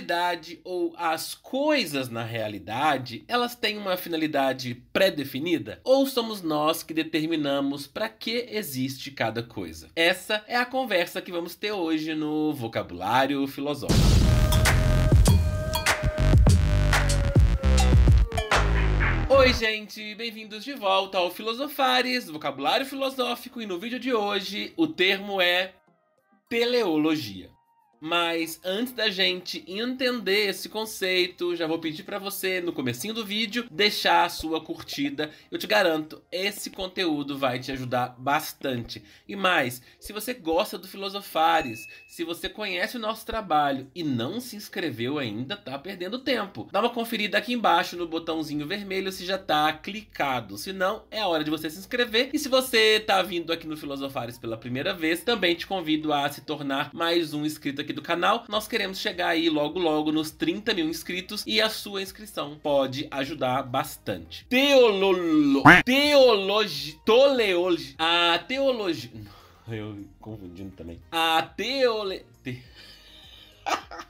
realidade ou as coisas na realidade, elas têm uma finalidade pré-definida? Ou somos nós que determinamos para que existe cada coisa? Essa é a conversa que vamos ter hoje no Vocabulário Filosófico. Oi, gente, bem-vindos de volta ao Filosofares, vocabulário filosófico, e no vídeo de hoje o termo é teleologia. Mas antes da gente entender esse conceito, já vou pedir para você no comecinho do vídeo deixar a sua curtida. Eu te garanto, esse conteúdo vai te ajudar bastante. E mais, se você gosta do Filosofares, se você conhece o nosso trabalho e não se inscreveu ainda, tá perdendo tempo. Dá uma conferida aqui embaixo no botãozinho vermelho se já tá clicado. Se não, é hora de você se inscrever. E se você tá vindo aqui no Filosofares pela primeira vez, também te convido a se tornar mais um inscrito aqui aqui do canal. Nós queremos chegar aí logo logo nos 30 mil inscritos e a sua inscrição pode ajudar bastante. Teololo... Teologi... Toleologi... A teologia... Eu confundindo também. A teole... Te...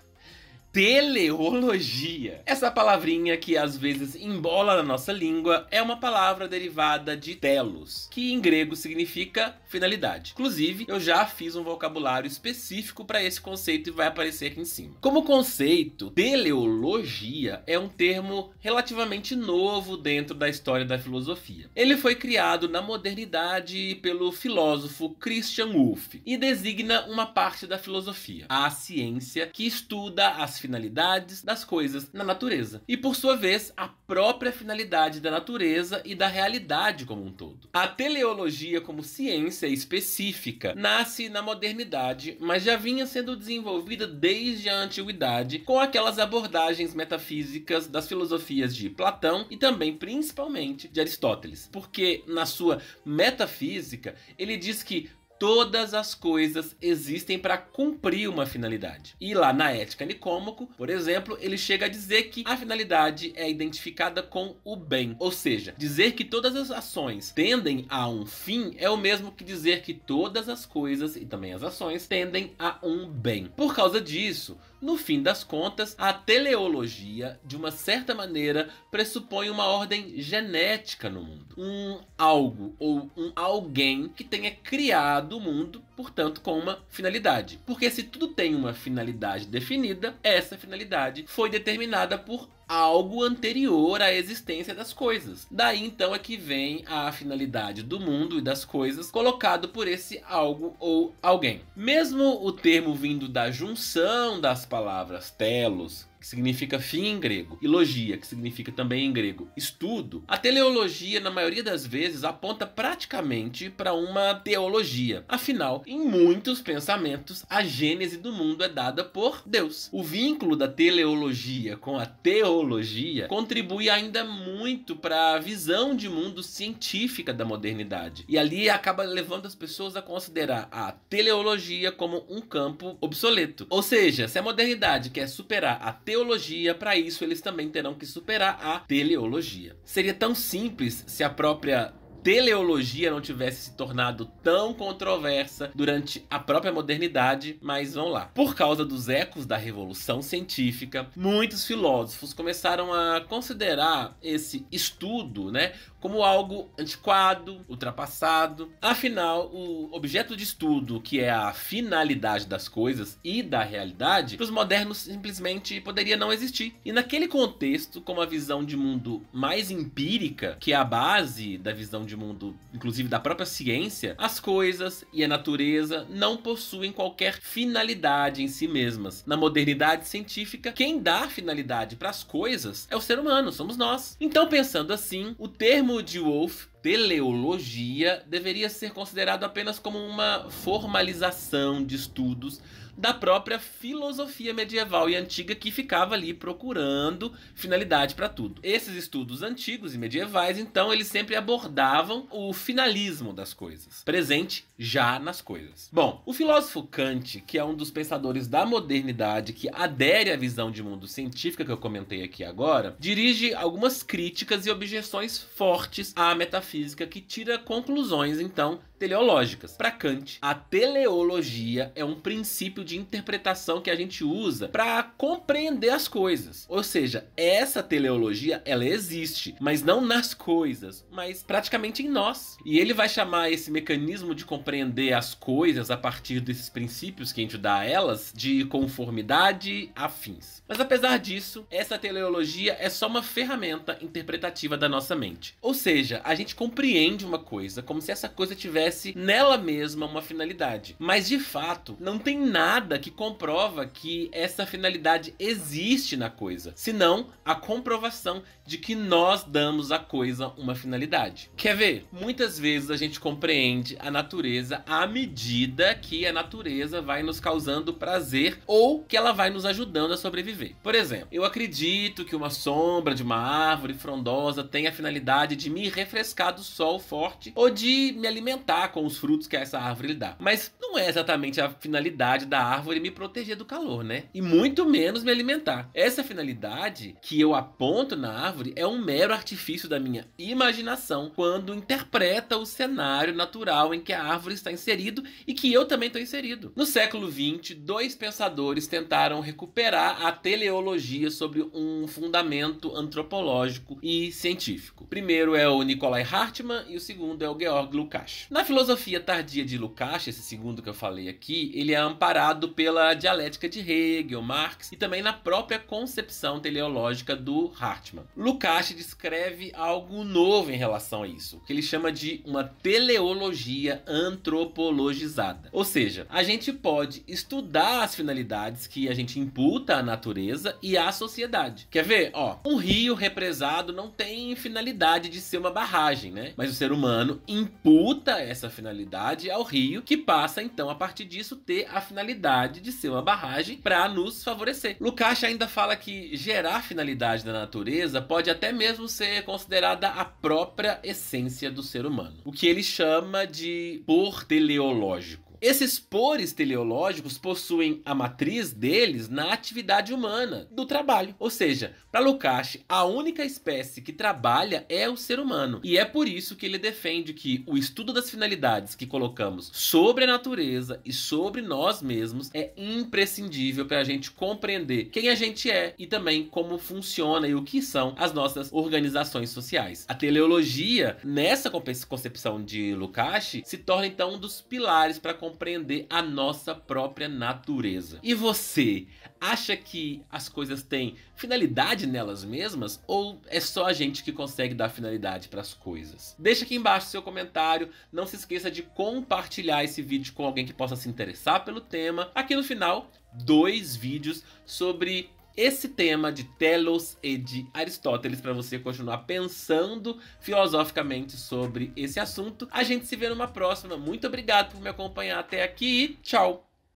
Teleologia. Essa palavrinha que às vezes embola na nossa língua é uma palavra derivada de telos, que em grego significa finalidade. Inclusive, eu já fiz um vocabulário específico para esse conceito e vai aparecer aqui em cima. Como conceito, teleologia é um termo relativamente novo dentro da história da filosofia. Ele foi criado na modernidade pelo filósofo Christian Wolff e designa uma parte da filosofia, a ciência que estuda as finalidades das coisas na natureza e, por sua vez, a própria finalidade da natureza e da realidade como um todo. A teleologia como ciência específica nasce na modernidade, mas já vinha sendo desenvolvida desde a antiguidade com aquelas abordagens metafísicas das filosofias de Platão e também principalmente de Aristóteles, porque na sua metafísica ele diz que todas as coisas existem para cumprir uma finalidade. E lá na Ética Nicômaco, por exemplo, ele chega a dizer que a finalidade é identificada com o bem, ou seja, dizer que todas as ações tendem a um fim é o mesmo que dizer que todas as coisas e também as ações tendem a um bem. Por causa disso, no fim das contas, a teleologia, de uma certa maneira, pressupõe uma ordem genética no mundo. Um algo ou um alguém que tenha criado o mundo, portanto, com uma finalidade. Porque se tudo tem uma finalidade definida, essa finalidade foi determinada por algo anterior à existência das coisas. Daí então é que vem a finalidade do mundo e das coisas colocado por esse algo ou alguém. Mesmo o termo vindo da junção das palavras telos, que significa fim em grego, e logia, que significa também em grego estudo, a teleologia, na maioria das vezes, aponta praticamente para uma teologia. Afinal, em muitos pensamentos, a gênese do mundo é dada por Deus. O vínculo da teleologia com a teologia contribui ainda muito para a visão de mundo científica da modernidade. E ali acaba levando as pessoas a considerar a teleologia como um campo obsoleto. Ou seja, se a modernidade quer superar a teologia, para isso eles também terão que superar a teleologia. Seria tão simples se a própria teleologia não tivesse se tornado tão controversa durante a própria modernidade, mas vão lá. Por causa dos ecos da revolução científica, muitos filósofos começaram a considerar esse estudo, né, como algo antiquado, ultrapassado. Afinal, o objeto de estudo, que é a finalidade das coisas e da realidade, para os modernos simplesmente poderia não existir. E naquele contexto, com uma visão de mundo mais empírica, que é a base da visão de de mundo, inclusive da própria ciência, as coisas e a natureza não possuem qualquer finalidade em si mesmas. Na modernidade científica, quem dá finalidade para as coisas é o ser humano, somos nós. Então, pensando assim, o termo de Wolff teleologia deveria ser considerado apenas como uma formalização de estudos da própria filosofia medieval e antiga que ficava ali procurando finalidade para tudo. Esses estudos antigos e medievais, então, eles sempre abordavam o finalismo das coisas, presente já nas coisas. Bom, o filósofo Kant, que é um dos pensadores da modernidade que adere à visão de mundo científica que eu comentei aqui agora, dirige algumas críticas e objeções fortes à metafísica metafísica que tira conclusões, então, teleológicas. Para Kant, a teleologia é um princípio de interpretação que a gente usa para compreender as coisas. Ou seja, essa teleologia, ela existe, mas não nas coisas, mas praticamente em nós. E ele vai chamar esse mecanismo de compreender as coisas a partir desses princípios que a gente dá a elas de conformidade afins. Mas apesar disso, essa teleologia é só uma ferramenta interpretativa da nossa mente. Ou seja, a gente compreende uma coisa como se essa coisa tivesse nela mesma uma finalidade. Mas de fato, não tem nada que comprova que essa finalidade existe na coisa, senão a comprovação de que nós damos à coisa uma finalidade. Quer ver? Muitas vezes a gente compreende a natureza à medida que a natureza vai nos causando prazer ou que ela vai nos ajudando a sobreviver. Por exemplo, eu acredito que uma sombra de uma árvore frondosa tem a finalidade de me refrescar do sol forte ou de me alimentar com os frutos que essa árvore lhe dá. Mas não é exatamente a finalidade da árvore me proteger do calor, né? E muito menos me alimentar. Essa finalidade que eu aponto na árvore é um mero artifício da minha imaginação quando interpreta o cenário natural em que a árvore está inserido e que eu também estou inserido. No século XX, dois pensadores tentaram recuperar a teleologia sobre um fundamento antropológico e científico. Primeiro é o Nikolai Hartmann e o segundo é o Georg Lukács. Na filosofia tardia de Lukács, esse segundo que eu falei aqui, ele é amparado pela dialética de Hegel, Marx e também na própria concepção teleológica do Hartmann. Lukács descreve algo novo em relação a isso, que ele chama de uma teleologia antropologizada. Ou seja, a gente pode estudar as finalidades que a gente imputa à natureza e à sociedade. Quer ver? Ó, um rio represado não tem finalidade de ser uma barragem né? Mas o ser humano imputa essa finalidade ao rio, que passa então a partir disso ter a finalidade de ser uma barragem para nos favorecer. Lukács ainda fala que gerar finalidade da natureza pode até mesmo ser considerada a própria essência do ser humano, o que ele chama de por teleológico esses pores teleológicos possuem a matriz deles na atividade humana, do trabalho. Ou seja, para Lukács, a única espécie que trabalha é o ser humano. E é por isso que ele defende que o estudo das finalidades que colocamos sobre a natureza e sobre nós mesmos é imprescindível para a gente compreender quem a gente é e também como funciona e o que são as nossas organizações sociais. A teleologia, nessa concepção de Lukács, se torna então um dos pilares para compreender compreender a nossa própria natureza. E você acha que as coisas têm finalidade nelas mesmas ou é só a gente que consegue dar finalidade para as coisas? Deixa aqui embaixo seu comentário, não se esqueça de compartilhar esse vídeo com alguém que possa se interessar pelo tema. Aqui no final, dois vídeos sobre esse tema de Telos e de Aristóteles para você continuar pensando filosoficamente sobre esse assunto. A gente se vê numa próxima. Muito obrigado por me acompanhar até aqui e tchau!